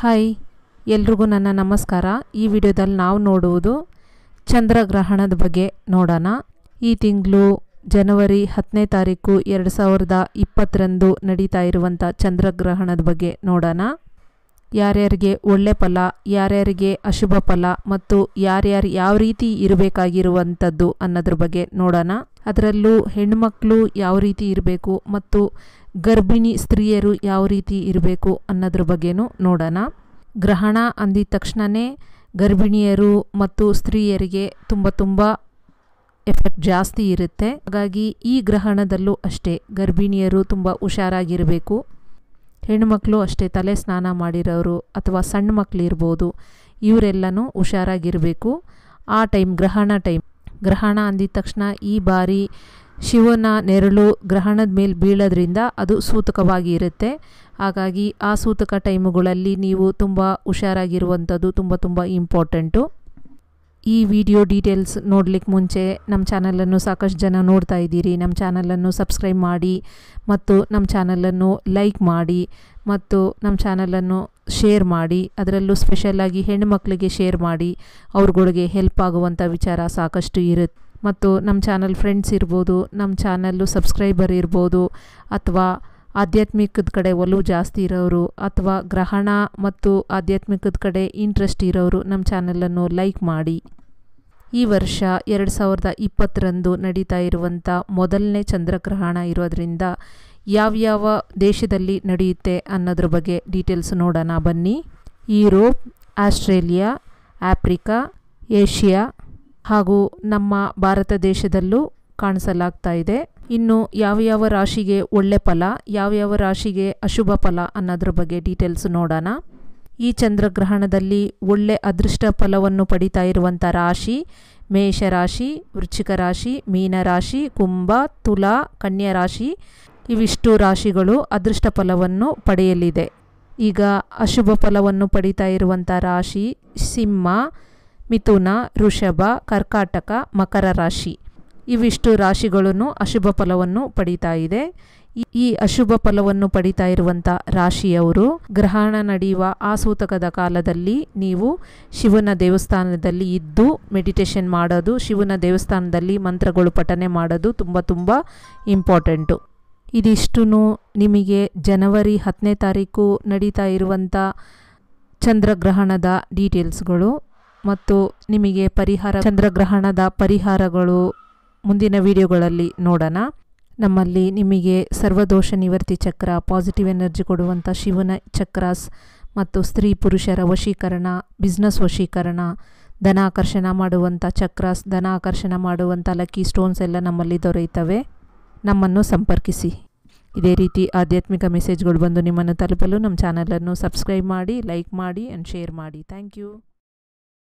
hi ಎಲ್ರಿಗೂ ನನ್ನ ನಮಸ್ಕಾರ ಈ ವಿಡಿಯೋದಲ್ಲಿ ನಾವು ನೋಡುವುದು ಚಂದ್ರಗ್ರಹಣದ ಬಗ್ಗೆ ನೋಡೋಣ ಈ ತಿಂಗಳು ಜನವರಿ ಹತ್ತನೇ ತಾರೀಕು ಎರಡು ಸಾವಿರದ ಇಪ್ಪತ್ತರಂದು ನಡೀತಾ ಇರುವಂಥ ಚಂದ್ರಗ್ರಹಣದ ಬಗ್ಗೆ ನೋಡೋಣ ಯಾರ್ಯಾರಿಗೆ ಒಳ್ಳೆ ಫಲ ಯಾರ್ಯಾರಿಗೆ ಅಶುಭ ಫಲ ಮತ್ತು ಯಾರ್ಯಾರು ಯಾವ ರೀತಿ ಇರಬೇಕಾಗಿರುವಂಥದ್ದು ಅನ್ನೋದ್ರ ಬಗ್ಗೆ ನೋಡೋಣ ಅದರಲ್ಲೂ ಹೆಣ್ಣುಮಕ್ಕಳು ಯಾವ ರೀತಿ ಇರಬೇಕು ಮತ್ತು ಗರ್ಭಿಣಿ ಸ್ತ್ರೀಯರು ಯಾವ ರೀತಿ ಇರಬೇಕು ಅನ್ನೋದ್ರ ಬಗ್ಗೆನೂ ನೋಡೋಣ ಗ್ರಹಣ ಅಂದಿದ ತಕ್ಷಣವೇ ಗರ್ಭಿಣಿಯರು ಮತ್ತು ಸ್ತ್ರೀಯರಿಗೆ ತುಂಬ ತುಂಬ ಎಫೆಕ್ಟ್ ಜಾಸ್ತಿ ಇರುತ್ತೆ ಹಾಗಾಗಿ ಈ ಗ್ರಹಣದಲ್ಲೂ ಅಷ್ಟೇ ಗರ್ಭಿಣಿಯರು ತುಂಬ ಹುಷಾರಾಗಿರಬೇಕು ಹೆಣ್ಣುಮಕ್ಕಳು ಅಷ್ಟೇ ತಲೆ ಸ್ನಾನ ಮಾಡಿರೋರು ಅಥವಾ ಸಣ್ಣ ಮಕ್ಕಳು ಇರ್ಬೋದು ಇವರೆಲ್ಲನೂ ಹುಷಾರಾಗಿರಬೇಕು ಆ ಟೈಮ್ ಗ್ರಹಣ ಟೈಮ್ ಗ್ರಹಣ ಅಂದಿದ ತಕ್ಷಣ ಈ ಬಾರಿ ಶಿವನ ನೆರಳು ಗ್ರಹಣದ ಮೇಲೆ ಬೀಳೋದ್ರಿಂದ ಅದು ಸೂತಕವಾಗಿ ಇರುತ್ತೆ ಹಾಗಾಗಿ ಆ ಸೂತಕ ಟೈಮುಗಳಲ್ಲಿ ನೀವು ತುಂಬ ಹುಷಾರಾಗಿರುವಂಥದ್ದು ತುಂಬ ತುಂಬ ಇಂಪಾರ್ಟೆಂಟು ಈ ವಿಡಿಯೋ ಡೀಟೇಲ್ಸ್ ನೋಡಲಿಕ್ಕೆ ಮುಂಚೆ ನಮ್ಮ ಚಾನಲನ್ನು ಸಾಕಷ್ಟು ಜನ ನೋಡ್ತಾ ಇದ್ದೀರಿ ನಮ್ಮ ಚಾನಲನ್ನು ಸಬ್ಸ್ಕ್ರೈಬ್ ಮಾಡಿ ಮತ್ತು ನಮ್ಮ ಚಾನಲನ್ನು ಲೈಕ್ ಮಾಡಿ ಮತ್ತು ನಮ್ಮ ಚಾನಲನ್ನು ಶೇರ್ ಮಾಡಿ ಅದರಲ್ಲೂ ಸ್ಪೆಷಲ್ಲಾಗಿ ಹೆಣ್ಣುಮಕ್ಕಳಿಗೆ ಶೇರ್ ಮಾಡಿ ಅವ್ರಗಳಿಗೆ ಹೆಲ್ಪ್ ಆಗುವಂಥ ವಿಚಾರ ಸಾಕಷ್ಟು ಇರುತ್ತೆ ಮತ್ತು ನಮ್ಮ ಚಾನಲ್ ಫ್ರೆಂಡ್ಸ್ ಇರ್ಬೋದು ನಮ್ಮ ಚಾನಲ್ಲು ಸಬ್ಸ್ಕ್ರೈಬರ್ ಇರ್ಬೋದು ಅಥವಾ ಆಧ್ಯಾತ್ಮಿಕದ ಕಡೆ ಒಲವು ಜಾಸ್ತಿ ಇರೋರು ಅಥವಾ ಗ್ರಹಣ ಮತ್ತು ಆಧ್ಯಾತ್ಮಿಕದ ಕಡೆ ಇಂಟ್ರೆಸ್ಟ್ ಇರೋರು ನಮ್ಮ ಚಾನಲನ್ನು ಲೈಕ್ ಮಾಡಿ ಈ ವರ್ಷ ಎರಡು ಸಾವಿರದ ಇಪ್ಪತ್ತರಂದು ನಡೀತಾ ಇರುವಂಥ ಮೊದಲನೇ ಚಂದ್ರಗ್ರಹಣ ಇರೋದರಿಂದ ಯಾವ್ಯಾವ ದೇಶದಲ್ಲಿ ನಡೆಯುತ್ತೆ ಅನ್ನೋದ್ರ ಬಗ್ಗೆ ಡೀಟೇಲ್ಸ್ ನೋಡೋಣ ಬನ್ನಿ ಯುರೋಪ್ ಆಸ್ಟ್ರೇಲಿಯಾ ಆಫ್ರಿಕಾ ಏಷ್ಯಾ ಹಾಗೂ ನಮ್ಮ ಭಾರತ ದೇಶದಲ್ಲೂ ಕಾಣಿಸಲಾಗ್ತಾ ಇದೆ ಇನ್ನು ಯಾವ ಯಾವ ರಾಶಿಗೆ ಒಳ್ಳೆ ಫಲ ಯಾವ ಯಾವ ರಾಶಿಗೆ ಅಶುಭ ಫಲ ಅನ್ನೋದ್ರ ಬಗ್ಗೆ ಡೀಟೇಲ್ಸ್ ನೋಡೋಣ ಈ ಚಂದ್ರಗ್ರಹಣದಲ್ಲಿ ಒಳ್ಳೆ ಅದೃಷ್ಟ ಫಲವನ್ನು ಪಡಿತಾ ಇರುವಂಥ ರಾಶಿ ಮೇಷರಾಶಿ ವೃಶ್ಚಿಕ ರಾಶಿ ಮೀನರಾಶಿ ಕುಂಭ ತುಲಾ ಕನ್ಯಾ ರಾಶಿ ಇವಿಷ್ಟು ರಾಶಿಗಳು ಅದೃಷ್ಟ ಫಲವನ್ನು ಪಡೆಯಲಿದೆ ಈಗ ಅಶುಭ ಫಲವನ್ನು ಪಡಿತಾ ಇರುವಂಥ ರಾಶಿ ಸಿಂಹ ಮಿಥುನ ಋಷಭ ಕರ್ಕಾಟಕ ಮಕರ ರಾಶಿ ಇವಿಷ್ಟು ರಾಶಿಗಳನ್ನು ಅಶುಭ ಫಲವನ್ನು ಪಡೀತಾ ಇದೆ ಈ ಅಶುಭ ಫಲವನ್ನು ಪಡಿತಾ ಇರುವಂಥ ರಾಶಿಯವರು ಗ್ರಹಣ ನಡೆಯುವ ಆಸೂತಕದ ಕಾಲದಲ್ಲಿ ನೀವು ಶಿವನ ದೇವಸ್ಥಾನದಲ್ಲಿ ಇದ್ದು ಮೆಡಿಟೇಷನ್ ಮಾಡೋದು ಶಿವನ ದೇವಸ್ಥಾನದಲ್ಲಿ ಮಂತ್ರಗಳು ಪಠನೆ ಮಾಡೋದು ತುಂಬ ತುಂಬ ಇಂಪಾರ್ಟೆಂಟು ಇದಿಷ್ಟು ನಿಮಗೆ ಜನವರಿ ಹತ್ತನೇ ತಾರೀಕು ನಡೀತಾ ಇರುವಂಥ ಚಂದ್ರಗ್ರಹಣದ ಡೀಟೇಲ್ಸ್ಗಳು ಮತ್ತು ನಿಮಗೆ ಪರಿಹಾರ ಚಂದ್ರಗ್ರಹಣದ ಪರಿಹಾರಗಳು ಮುಂದಿನ ವಿಡಿಯೋಗಳಲ್ಲಿ ನೋಡೋಣ ನಮ್ಮಲ್ಲಿ ನಿಮಗೆ ಸರ್ವದೋಷ ನಿವರ್ತಿ ಚಕ್ರ ಪಾಸಿಟಿವ್ ಎನರ್ಜಿ ಕೊಡುವಂಥ ಶಿವನ ಚಕ್ರಾಸ್ ಮತ್ತು ಸ್ತ್ರೀ ಪುರುಷರ ವಶೀಕರಣ ಬಿಸ್ನೆಸ್ ವಶೀಕರಣ ಧನ ಆಕರ್ಷಣ ಮಾಡುವಂಥ ಚಕ್ರಾಸ್ ಆಕರ್ಷಣ ಮಾಡುವಂಥ ಲಕ್ಕಿ ಸ್ಟೋನ್ಸ್ ಎಲ್ಲ ನಮ್ಮಲ್ಲಿ ದೊರೆಯುತ್ತವೆ ನಮ್ಮನ್ನು ಸಂಪರ್ಕಿಸಿ ಇದೇ ರೀತಿ ಆಧ್ಯಾತ್ಮಿಕ ಮೆಸೇಜ್ಗಳು ಬಂದು ನಿಮ್ಮನ್ನು ತಲುಪಲು ನಮ್ಮ ಚಾನಲನ್ನು ಸಬ್ಸ್ಕ್ರೈಬ್ ಮಾಡಿ ಲೈಕ್ ಮಾಡಿ ಆ್ಯಂಡ್ ಶೇರ್ ಮಾಡಿ ಥ್ಯಾಂಕ್ ಯು